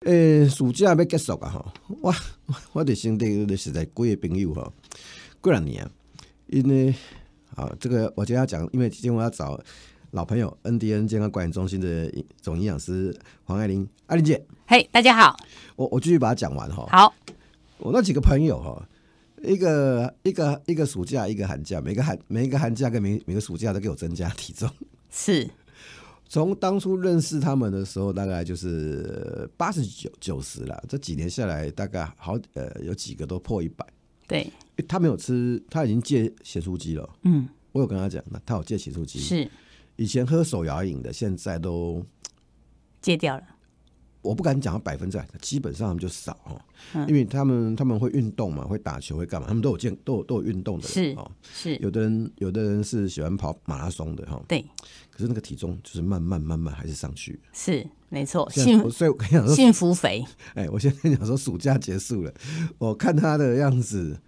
诶，暑假要结束啊！吼，我我伫心底实在几个朋友吼，过两年，因为啊，这个我就要讲，因为今天我要找老朋友 NDN 健康管理中心的总营养师黄爱玲，爱玲姐，嘿，大家好，我我继续把它讲完哈。好，我那几个朋友哈，一个一个一个暑假，一个寒假，每个寒每一个寒假跟每每个暑假都给我增加体重，是。从当初认识他们的时候，大概就是八十九九十了。这几年下来，大概好呃有几个都破一百。对，他没有吃，他已经戒咸猪鸡了。嗯，我有跟他讲，那他有戒咸猪鸡。是，以前喝手摇饮的，现在都戒掉了。我不敢讲百分之百，基本上他们就少哦，因为他们他们会运动嘛，会打球，会干嘛？他们都有健，都有都有运动的，是哦，是。有的人有的人是喜欢跑马拉松的哈，对。可是那个体重就是慢慢慢慢还是上去，是没错。幸福，所以我跟你讲说幸福肥。哎，我现在讲说暑假结束了，我看他的样子，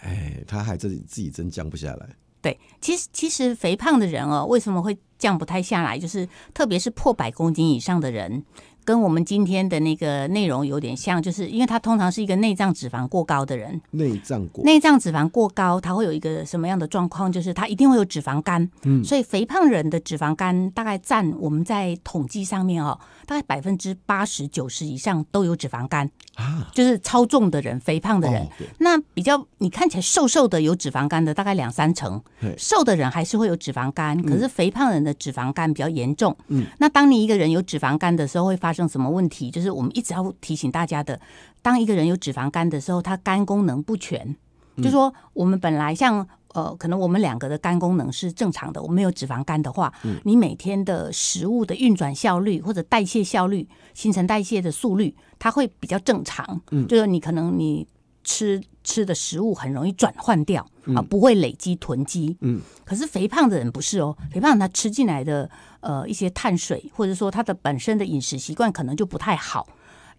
哎，他还自己自己真降不下来。对，其实其实肥胖的人哦，为什么会降不太下来？就是特别是破百公斤以上的人。跟我们今天的那个内容有点像，就是因为他通常是一个内脏脂肪过高的人。内脏过内脏脂肪过高，他会有一个什么样的状况？就是他一定会有脂肪肝。嗯，所以肥胖人的脂肪肝大概占我们在统计上面哦，大概百分之八十九十以上都有脂肪肝啊，就是超重的人、肥胖的人。那比较你看起来瘦瘦的有脂肪肝的大概两三成，瘦的人还是会有脂肪肝，可是肥胖人的脂肪肝比较严重。嗯，那当你一个人有脂肪肝的时候，会发这种什么问题？就是我们一直要提醒大家的，当一个人有脂肪肝的时候，他肝功能不全。就说我们本来像呃，可能我们两个的肝功能是正常的，我们有脂肪肝的话，你每天的食物的运转效率或者代谢效率、新陈代谢的速率，它会比较正常。嗯，就说你可能你吃。吃的食物很容易转换掉啊，不会累积囤积。嗯，可是肥胖的人不是哦，肥胖他吃进来的呃一些碳水，或者说他的本身的饮食习惯可能就不太好，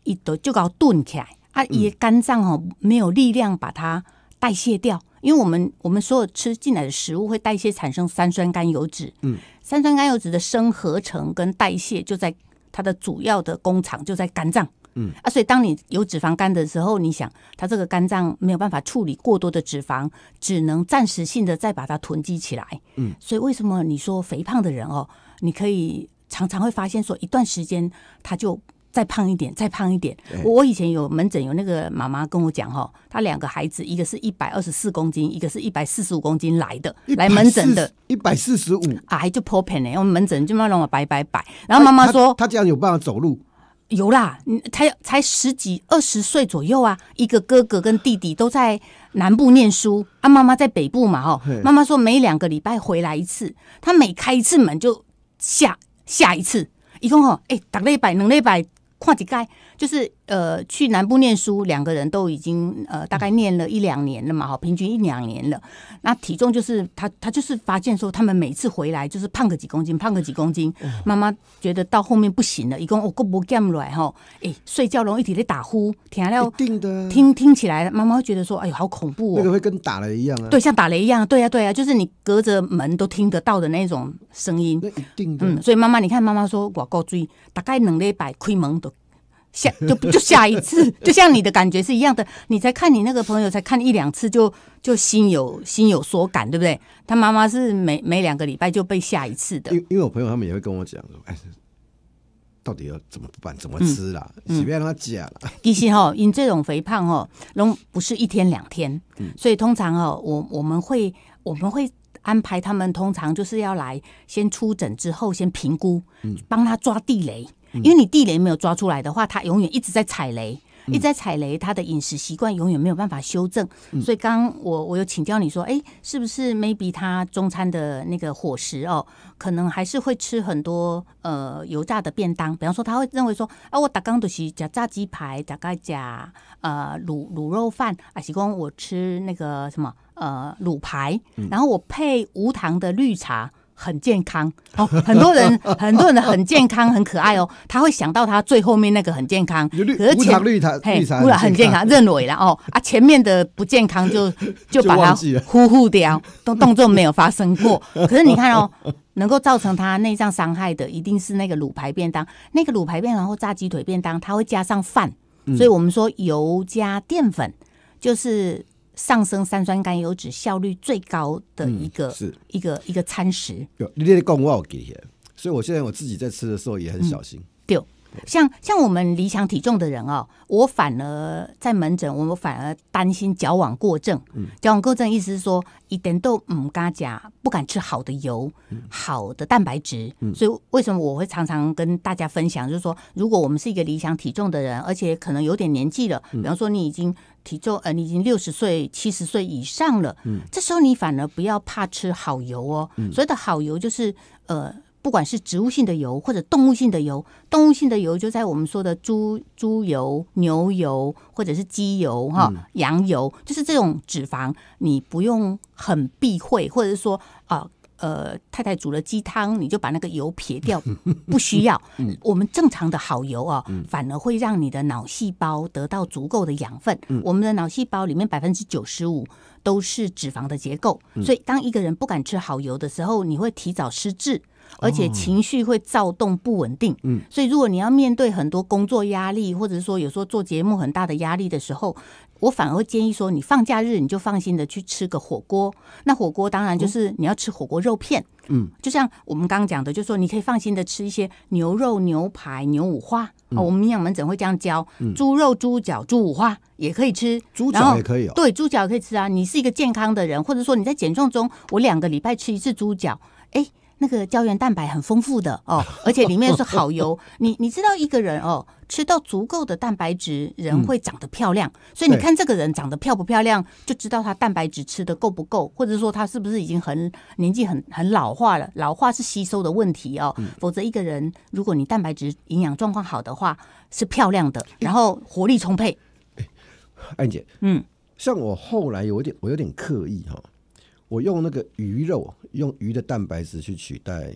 一都就搞炖起来啊，一些肝脏哦没有力量把它代谢掉，因为我们我们所有吃进来的食物会代谢产生三酸甘油脂，嗯，三酸甘油脂的生合成跟代谢就在它的主要的工厂就在肝脏。嗯啊，所以当你有脂肪肝的时候，你想他这个肝脏没有办法处理过多的脂肪，只能暂时性的再把它囤积起来。嗯，所以为什么你说肥胖的人哦，你可以常常会发现说一段时间他就再胖一点，再胖一点。我以前有门诊有那个妈妈跟我讲哈，她两个孩子一个是一百二十四公斤，一个是一百四十五公斤来的，来门诊的，一百四十五，矮就破呢，我们门诊就慢慢摆摆摆，然后妈妈说她这样有办法走路。有啦，才才十几、二十岁左右啊，一个哥哥跟弟弟都在南部念书，啊，妈妈在北部嘛，哦，妈妈说每两个礼拜回来一次，他每开一次门就下下一次，一共哦，哎，打了一百，两一百，跨几街。就是呃，去南部念书，两个人都已经呃，大概念了一两年了嘛，哈，平均一两年了。那体重就是他，他就是发现说，他们每次回来就是胖个几公斤，胖个几公斤。妈妈觉得到后面不行了，一共我够不起来哈。哎，睡觉容易体力打呼，听得到，听听起来，妈妈会觉得说，哎呦，好恐怖哦，那个会跟打雷一样啊？对，像打雷一样，对呀，对呀，就是你隔着门都听得到的那种声音。嗯，所以妈妈，你看妈妈说，我够追，大概两礼拜开门都。下就就下一次，就像你的感觉是一样的。你才看你那个朋友才看一两次，就就心有心有所感，对不对？他妈妈是每每两个礼拜就被下一次的。因因为我朋友他们也会跟我讲说，哎，到底要怎么办？怎么吃啦？随、不要让他假啦。医生哈，因这种肥胖哦，容不是一天两天，所以通常哦，我我们会我们会安排他们，通常就是要来先出诊之后先评估，帮他抓地雷。因为你地雷没有抓出来的话，他永远一直在踩雷，一直在踩雷，他的饮食习惯永远没有办法修正。所以，刚我我有请教你说，哎，是不是 maybe 他中餐的那个伙食哦，可能还是会吃很多呃油炸的便当？比方说，他会认为说，啊，我打刚都是加炸鸡排，大概加呃卤卤肉饭，啊，喜讲我吃那个什么呃卤排，然后我配无糖的绿茶。很健康哦，很多人，很多人很健康，很可爱哦。他会想到他最后面那个很健康，可是绿茶，嘿，绿茶很健康，认为了哦啊，前面的不健康就 就把它忽呼掉，动动作没有发生过。可是你看哦，能够造成他内脏伤害的，一定是那个卤排便当，那个卤排便当或炸鸡腿便当，它会加上饭，所以我们说油加淀粉就是。上升三酸甘油脂效率最高的一个，是一个一个餐食。有你得讲我有给，所以我现在我自己在吃的时候也很小心。有。像像我们理想体重的人啊，我反而在门诊，我们反而担心矫枉过正。矫枉过正意思是说，一点都不敢讲，不敢吃好的油，好的蛋白质。所以为什么我会常常跟大家分享，就是说，如果我们是一个理想体重的人，而且可能有点年纪了，比方说你已经体重呃你已经六十岁、七十岁以上了，嗯，这时候你反而不要怕吃好油哦。所谓的好油就是呃。不管是植物性的油或者动物性的油，动物性的油就在我们说的猪猪油、牛油或者是鸡油哈、羊油，就是这种脂肪，你不用很避讳，或者是说啊呃，太太煮了鸡汤，你就把那个油撇掉，不需要。我们正常的好油啊，反而会让你的脑细胞得到足够的养分。我们的脑细胞里面百分之九十五都是脂肪的结构，所以当一个人不敢吃好油的时候，你会提早失智。而且情绪会躁动不稳定，嗯，所以如果你要面对很多工作压力，或者说有时候做节目很大的压力的时候，我反而会建议说，你放假日你就放心的去吃个火锅。那火锅当然就是你要吃火锅肉片，嗯，就像我们刚刚讲的，就说你可以放心的吃一些牛肉、牛排、牛五花。啊，我们营养门诊会这样教，猪肉、猪脚、猪五花也可以吃，猪脚也可以，对，猪脚可以吃啊。你是一个健康的人，或者说你在减重中，我两个礼拜吃一次猪脚，哎。那个胶原蛋白很丰富的哦，而且里面是好油。你你知道一个人哦，吃到足够的蛋白质，人会长得漂亮。所以你看这个人长得漂不漂亮，就知道他蛋白质吃的够不够，或者说他是不是已经很年纪很很老化了。老化是吸收的问题哦，否则一个人如果你蛋白质营养状况好的话，是漂亮的，然后活力充沛。安姐，嗯，像我后来有点，我有点刻意哈。我用那个鱼肉，用鱼的蛋白质去取代，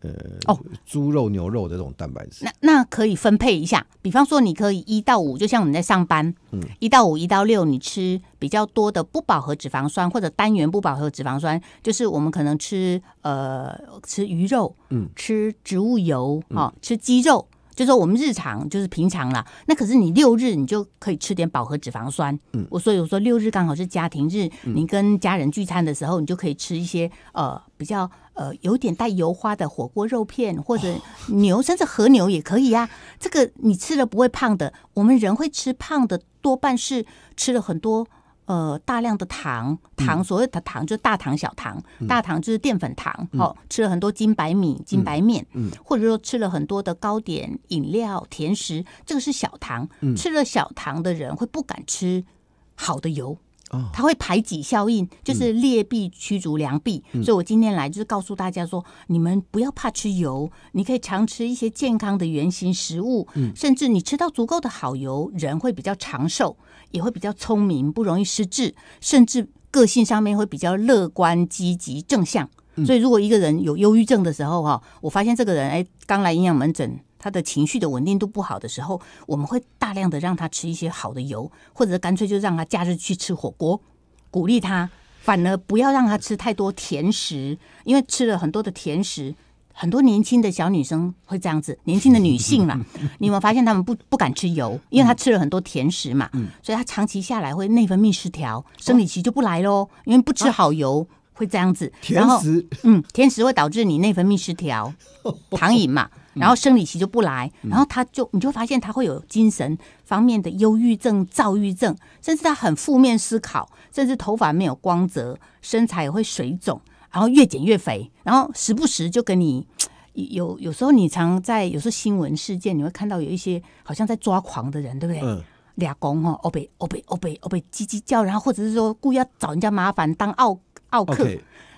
呃，哦，猪肉、牛肉的这种蛋白质，那那可以分配一下。比方说，你可以一到五，就像我们在上班，嗯，一到五、一到六，你吃比较多的不饱和脂肪酸或者单元不饱和脂肪酸，就是我们可能吃呃，吃鱼肉，嗯，吃植物油，啊，吃鸡肉。就说我们日常就是平常了，那可是你六日你就可以吃点饱和脂肪酸。嗯，我所以我说六日刚好是家庭日，你跟家人聚餐的时候，你就可以吃一些呃比较呃有点带油花的火锅肉片，或者牛甚至和牛也可以呀。这个你吃了不会胖的，我们人会吃胖的多半是吃了很多。呃，大量的糖，糖所谓的糖就是大糖、小糖。大糖就是淀粉糖，好吃了很多精白米、精白面，或者说吃了很多的糕点、饮料、甜食，这个是小糖。吃了小糖的人会不敢吃好的油。它会排挤效应，就是劣币驱逐良币，所以我今天来就是告诉大家说，你们不要怕吃油，你可以常吃一些健康的原形食物，嗯，甚至你吃到足够的好油，人会比较长寿，也会比较聪明，不容易失智，甚至个性上面会比较乐观、积极、正向。所以如果一个人有忧郁症的时候哈，我发现这个人哎，刚来营养门诊。他的情绪的稳定度不好的时候，我们会大量的让他吃一些好的油，或者干脆就让他假日去吃火锅，鼓励他，反而不要让他吃太多甜食，因为吃了很多的甜食，很多年轻的小女生会这样子，年轻的女性啦，你们发现她们不不敢吃油，因为她吃了很多甜食嘛，所以她长期下来会内分泌失调，生理期就不来喽，因为不吃好油。会这样子，然后嗯，甜食会导致你内分泌失调、糖瘾嘛，然后生理期就不来，然后他就，你就发现他会有精神方面的忧郁症、躁郁症，甚至他很负面思考，甚至头发没有光泽，身材也会水肿，然后越减越肥，然后时不时就跟你有，有时候你常在有时候新闻事件你会看到有一些好像在抓狂的人，对不对？俩公哈，哦贝，哦贝，哦不，哦贝，叽叽叫，然后或者是说故意要找人家麻烦，当傲。傲客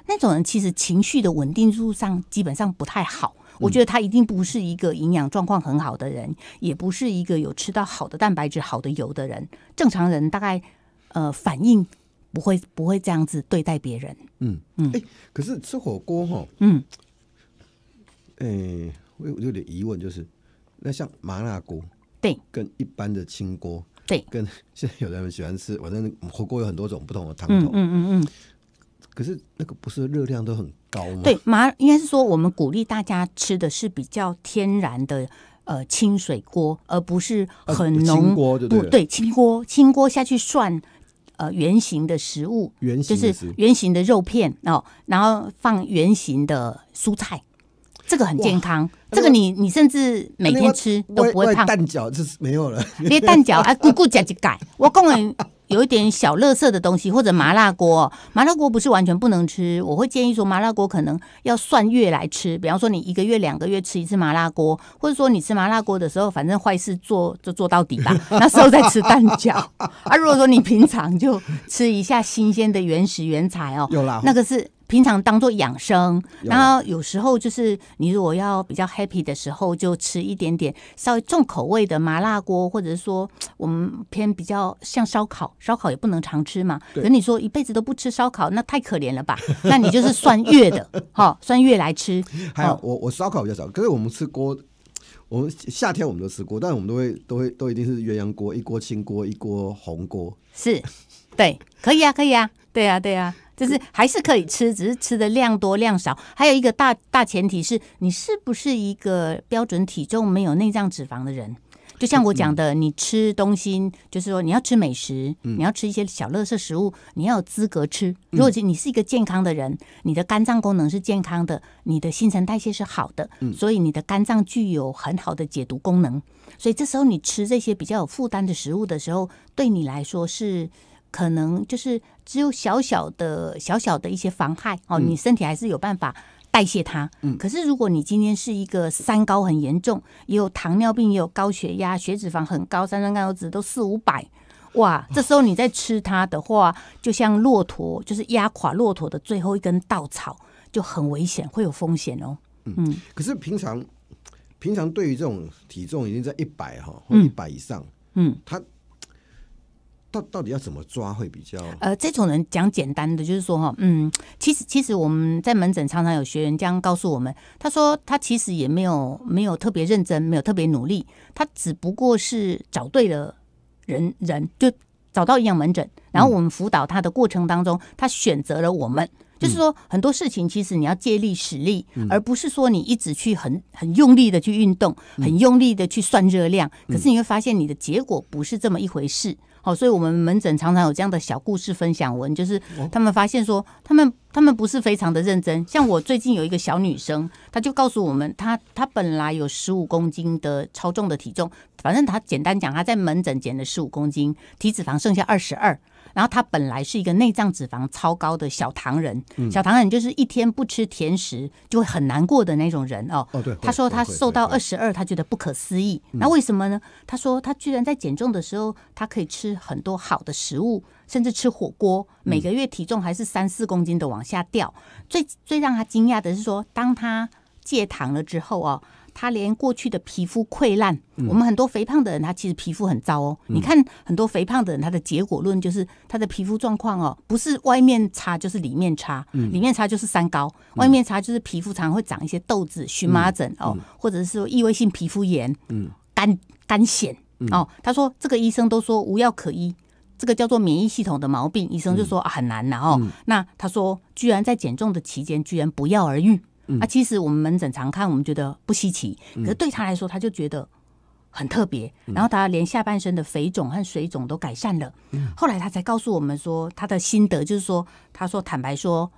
那种人，其实情绪的稳定度上基本上不太好。我觉得他一定不是一个营养状况很好的人，也不是一个有吃到好的蛋白质、好的油的人。正常人大概呃反应不会不会这样子对待别人。嗯嗯。哎，可是吃火锅哈，嗯，哎，我有点疑问，就是那像麻辣锅，对，跟一般的清锅，对，跟现在有人喜欢吃，反正火锅有很多种不同的汤头。嗯嗯嗯嗯。可是那个不是热量都很高吗？对，麻应该是说我们鼓励大家吃的是比较天然的呃清水锅，而不是很浓锅。不对，清锅清锅下去涮，呃圆形的食物，圆形就是圆形的肉片哦，然后放圆形的蔬菜。这个很健康，这个你你甚至每天吃都不会胖。蛋饺就是没有了，为蛋饺 啊咕咕叫就改。我个人有一点小乐色的东西，或者麻辣锅，麻辣锅不是完全不能吃。我会建议说，麻辣锅可能要算月来吃，比方说你一个月、两个月吃一次麻辣锅，或者说你吃麻辣锅的时候，反正坏事做就做到底吧，那时候再吃蛋饺。啊，如果说你平常就吃一下新鲜的原始原材哦，有那个是。平常当做养生，然后有时候就是你如果要比较 happy 的时候，就吃一点点稍微重口味的麻辣锅，或者是说我们偏比较像烧烤，烧烤也不能常吃嘛。可你说一辈子都不吃烧烤，那太可怜了吧？那你就是算月的，好 算月来吃。还有我我烧烤比较少，可是我们吃锅，我们夏天我们都吃锅，但是我们都会都会都一定是鸳鸯锅，一锅清锅，一锅红锅。是对，可以啊，可以啊，对啊，对啊。就是还是可以吃，只是吃的量多量少。还有一个大大前提是你是不是一个标准体重、没有内脏脂肪的人。就像我讲的，你吃东西就是说你要吃美食，你要吃一些小乐色食物，你要有资格吃。如果你是一个健康的人，你的肝脏功能是健康的，你的新陈代谢是好的，所以你的肝脏具有很好的解毒功能。所以这时候你吃这些比较有负担的食物的时候，对你来说是。可能就是只有小小的、小小的一些妨害哦，你身体还是有办法代谢它。嗯，可是如果你今天是一个三高很严重，也有糖尿病，也有高血压，血脂肪很高，三酸甘油脂都四五百，哇，这时候你再吃它的话，就像骆驼，就是压垮骆驼的最后一根稻草，就很危险，会有风险哦。嗯，可是平常平常对于这种体重已经在一百哈或一百以上，嗯，他。到底要怎么抓会比较？呃，这种人讲简单的就是说哈，嗯，其实其实我们在门诊常常有学员这样告诉我们，他说他其实也没有没有特别认真，没有特别努力，他只不过是找对了人人，就找到营养门诊，然后我们辅导他的过程当中，他选择了我们，就是说很多事情其实你要借力使力，而不是说你一直去很很用力的去运动，很用力的去算热量，可是你会发现你的结果不是这么一回事。好，所以我们门诊常常有这样的小故事分享文，就是他们发现说，他们他们不是非常的认真。像我最近有一个小女生，她就告诉我们，她她本来有十五公斤的超重的体重，反正她简单讲，她在门诊减了十五公斤，体脂肪剩下二十二。然后他本来是一个内脏脂肪超高的小糖人，小糖人就是一天不吃甜食就会很难过的那种人哦。他说他瘦到二十二，他觉得不可思议。那为什么呢？他说他居然在减重的时候，他可以吃很多好的食物，甚至吃火锅，每个月体重还是三四公斤的往下掉。最最让他惊讶的是说，当他戒糖了之后哦。他连过去的皮肤溃烂，我们很多肥胖的人，他其实皮肤很糟哦。你看很多肥胖的人，他的结果论就是他的皮肤状况哦，不是外面差就是里面差，里面差就是三高，外面差就是皮肤常常会长一些痘子、荨麻疹哦，或者是说异位性皮肤炎，嗯，干干癣哦。他说这个医生都说无药可医，这个叫做免疫系统的毛病，医生就说很难了哦。那他说居然在减重的期间，居然不药而愈。啊，其实我们门诊常看，我们觉得不稀奇，可是对他来说，他就觉得很特别。然后他连下半身的肥肿和水肿都改善了。后来他才告诉我们说，他的心得就是说，他说坦白说，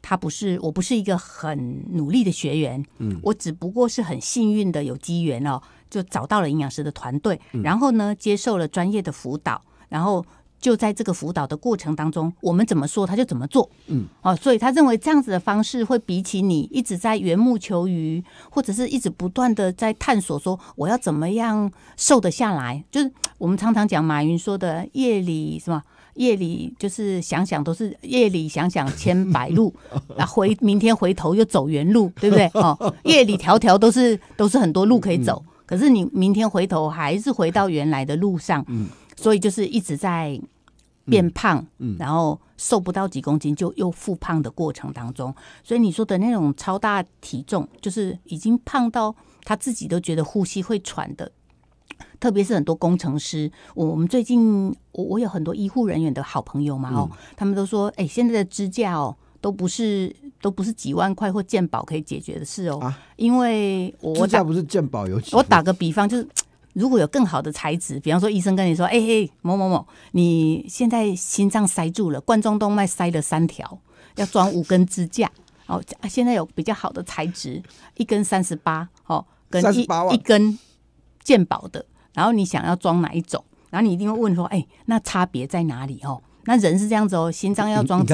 他不是我，不是一个很努力的学员，我只不过是很幸运的有机缘哦，就找到了营养师的团队，然后呢，接受了专业的辅导，然后。就在这个辅导的过程当中，我们怎么说，他就怎么做。嗯，哦，所以他认为这样子的方式会比起你一直在缘木求鱼，或者是一直不断的在探索，说我要怎么样瘦得下来。就是我们常常讲马云说的夜里什么。夜里就是想想都是夜里想想千百路，然回明天回头又走原路，对不对？哦，夜里条条都是都是很多路可以走，可是你明天回头还是回到原来的路上。嗯，所以就是一直在。变胖，嗯，然后瘦不到几公斤就又复胖的过程当中，所以你说的那种超大体重，就是已经胖到他自己都觉得呼吸会喘的。特别是很多工程师，我我们最近我我有很多医护人员的好朋友嘛，哦，他们都说，哎，现在的支架哦，都不是都不是几万块或鉴宝可以解决的事哦。啊，因为我支架不是鉴宝有我打个比方就是。如果有更好的材质，比方说医生跟你说，哎哎，某某某，你现在心脏塞住了，冠状动脉塞了三条，要装五根支架。哦，现在有比较好的材质，一根三十八，哦，跟一一根鉴宝的。然后你想要装哪一种？然后你一定会问说，哎，那差别在哪里？哦，那人是这样子哦，心脏要装，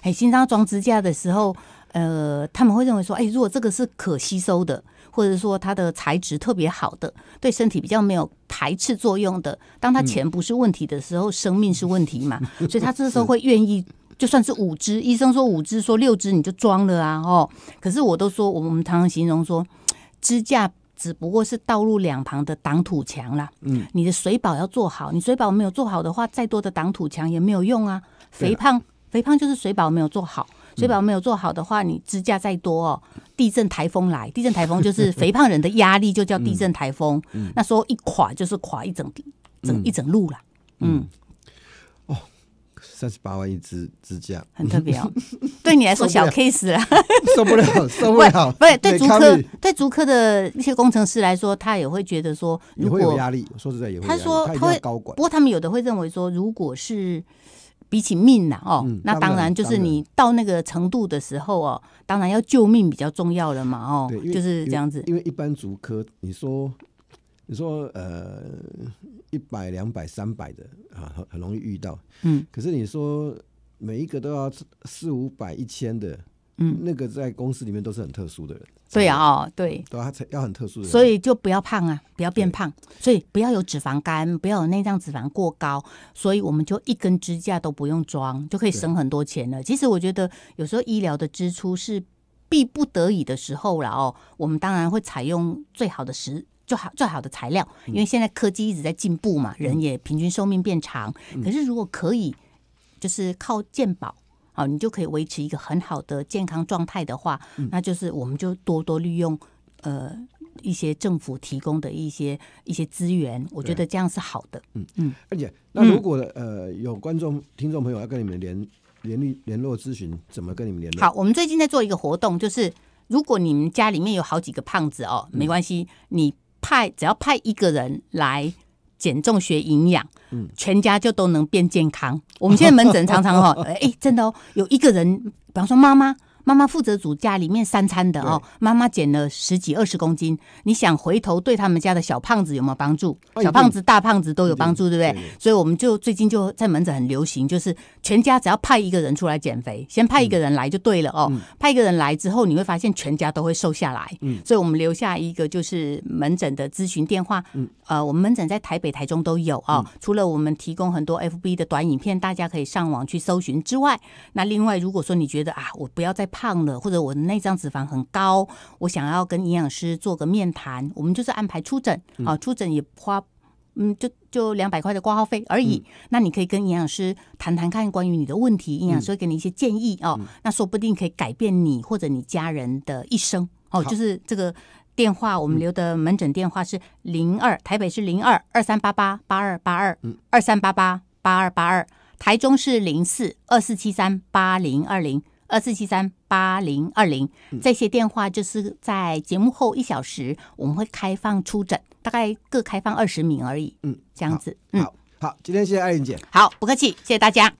哎，心脏装支架的时候，呃，他们会认为说，哎，如果这个是可吸收的。或者说它的材质特别好的，对身体比较没有排斥作用的。当他钱不是问题的时候，生命是问题嘛，所以他这时候会愿意，就算是五只，医生说五只，说六只你就装了啊，哦。可是我都说，我们常常形容说，支架只不过是道路两旁的挡土墙啦。嗯，你的水保要做好，你水保没有做好的话，再多的挡土墙也没有用啊。肥胖，肥胖就是水保没有做好，水保没有做好的话，你支架再多哦。地震台风来，地震台风就是 肥胖人的压力，就叫地震台风。那时候一垮就是垮一整整一整路了。嗯，哦，三十八万一支支架，很特别哦。对你来说小 case 了，受不了，受不了。对，对，足科对足科的一些工程师来说，他也会觉得说，如果压力。说实在，会。他说他会高管，不过他们有的会认为说，如果是。比起命呐，哦，那当然就是你到那个程度的时候哦，当然要救命比较重要了嘛，哦，就是这样子。因为一般足科，你说你说呃一百两百三百的啊，很很容易遇到，嗯，可是你说每一个都要四五百一千的。嗯，那个在公司里面都是很特殊的人。对啊，对。对啊，要很特殊的人。所以就不要胖啊，不要变胖。所以不要有脂肪肝，不要有内脏脂肪过高。所以我们就一根支架都不用装，就可以省很多钱了。其实我觉得有时候医疗的支出是必不得已的时候了哦。我们当然会采用最好的食最好最好的材料，因为现在科技一直在进步嘛，人也平均寿命变长。可是如果可以，就是靠健保。啊，你就可以维持一个很好的健康状态的话，那就是我们就多多利用呃一些政府提供的一些一些资源，我觉得这样是好的。嗯嗯。而且，那如果呃有观众听众朋友要跟你们联联联联络咨询，怎么跟你们联络？好，我们最近在做一个活动，就是如果你们家里面有好几个胖子哦，没关系，你派只要派一个人来。减重学营养，全家就都能变健康。我们现在门诊常常哈，哎，真的哦，有一个人，比方说妈妈。妈妈负责煮家里面三餐的哦，妈妈减了十几二十公斤，你想回头对他们家的小胖子有没有帮助？小胖子、大胖子都有帮助，对不对？所以我们就最近就在门诊很流行，就是全家只要派一个人出来减肥，先派一个人来就对了哦。派一个人来之后，你会发现全家都会瘦下来。嗯，所以我们留下一个就是门诊的咨询电话。嗯，呃，我们门诊在台北、台中都有啊。除了我们提供很多 FB 的短影片，大家可以上网去搜寻之外，那另外如果说你觉得啊，我不要再胖了，或者我的内脏脂肪很高，我想要跟营养师做个面谈。我们就是安排出诊，啊，出诊也花，嗯，就就两百块的挂号费而已。那你可以跟营养师谈谈看关于你的问题，营养师会给你一些建议哦。那说不定可以改变你或者你家人的一生哦。就是这个电话，我们留的门诊电话是零二台北是零二二三八八八二八二二三八八八二八二，台中是零四二四七三八零二零。二四七三八零二零这些电话，就是在节目后一小时，我们会开放出诊，大概各开放二十名而已。嗯，这样子，嗯，好，今天谢谢艾玲姐，好，不客气，谢谢大家。